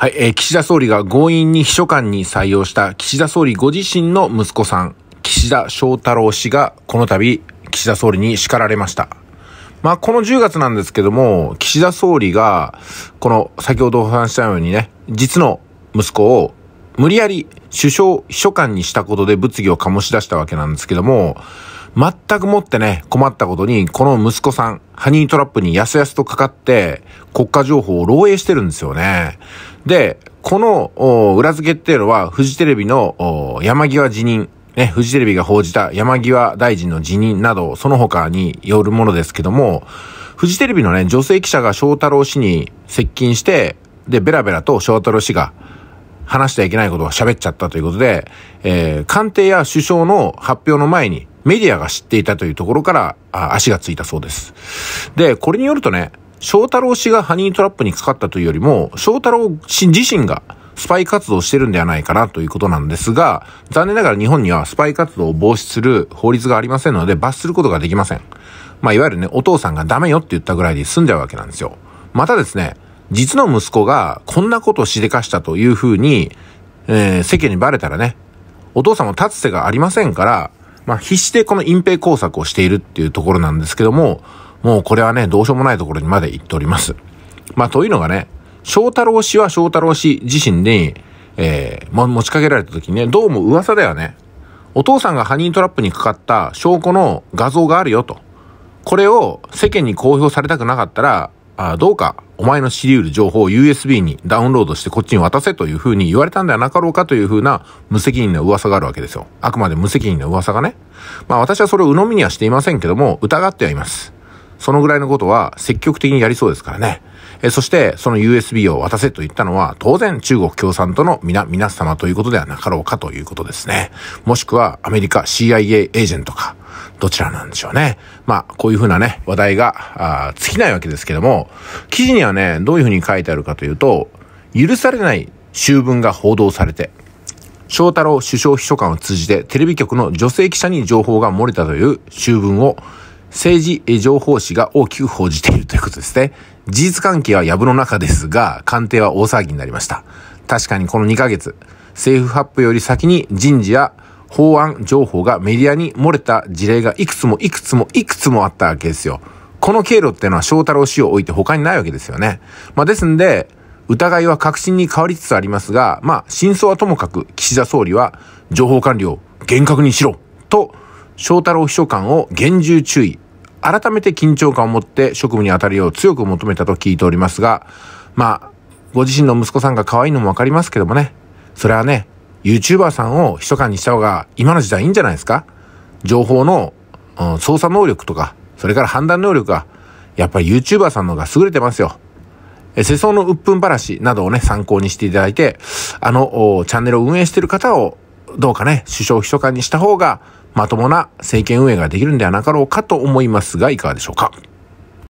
はい、えー、岸田総理が強引に秘書官に採用した岸田総理ご自身の息子さん、岸田翔太郎氏がこの度、岸田総理に叱られました。まあ、この10月なんですけども、岸田総理が、この、先ほどお話したようにね、実の息子を無理やり首相秘書官にしたことで物議を醸し出したわけなんですけども、全くもってね、困ったことに、この息子さん、ハニートラップにやすやすとかかって、国家情報を漏洩してるんですよね。で、この裏付けっていうのは、フジテレビの山際辞任、ね、フジテレビが報じた山際大臣の辞任など、その他によるものですけども、フジテレビのね、女性記者が翔太郎氏に接近して、で、ベラベラと翔太郎氏が話してはいけないことを喋っちゃったということで、えー、官邸や首相の発表の前にメディアが知っていたというところから、あ足がついたそうです。で、これによるとね、翔太郎氏がハニートラップにかかったというよりも、翔太郎氏自身がスパイ活動してるんではないかなということなんですが、残念ながら日本にはスパイ活動を防止する法律がありませんので、罰することができません。まあ、いわゆるね、お父さんがダメよって言ったぐらいで済んじゃうわけなんですよ。またですね、実の息子がこんなことをしでかしたというふうに、えー、世間にバレたらね、お父さんも立つ瀬がありませんから、まあ、必死でこの隠蔽工作をしているっていうところなんですけども、もうこれはね、どうしようもないところにまで行っております。まあ、というのがね、翔太郎氏は翔太郎氏自身に、えー、持ちかけられた時にね、どうも噂ではね、お父さんがハニートラップにかかった証拠の画像があるよと。これを世間に公表されたくなかったら、あどうかお前の知り得る情報を USB にダウンロードしてこっちに渡せというふうに言われたんではなかろうかというふうな無責任な噂があるわけですよ。あくまで無責任な噂がね。まあ私はそれを鵜呑みにはしていませんけども、疑ってはいます。そのぐらいのことは積極的にやりそうですからね。えそして、その USB を渡せと言ったのは、当然中国共産党の皆、皆様ということではなかろうかということですね。もしくはアメリカ CIA エージェントか、どちらなんでしょうね。まあ、こういうふうなね、話題が、あ尽きないわけですけども、記事にはね、どういうふうに書いてあるかというと、許されない集文が報道されて、翔太郎首相秘書官を通じてテレビ局の女性記者に情報が漏れたという集文を政治情報誌が大きく報じているということですね。事実関係は藪の中ですが、官邸は大騒ぎになりました。確かにこの2ヶ月、政府発表より先に人事や法案情報がメディアに漏れた事例がいくつもいくつもいくつもあったわけですよ。この経路っていうのは翔太郎氏を置いて他にないわけですよね。まあですんで、疑いは確信に変わりつつありますが、まあ真相はともかく岸田総理は情報管理を厳格にしろと翔太郎秘書官を厳重注意。改めて緊張感を持って職務に当たるよう強く求めたと聞いておりますが、まあ、ご自身の息子さんが可愛いのもわかりますけどもね、それはね、YouTuber さんを密かにした方が今の時代いいんじゃないですか情報の、うん、操作能力とか、それから判断能力が、やっぱり YouTuber さんの方が優れてますよ。え、世相の鬱憤話などをね、参考にしていただいて、あの、チャンネルを運営している方をどうかね、首相秘書官にした方が、まともな政権運営ができるんではなかろうかと思いますが、いかがでしょうか。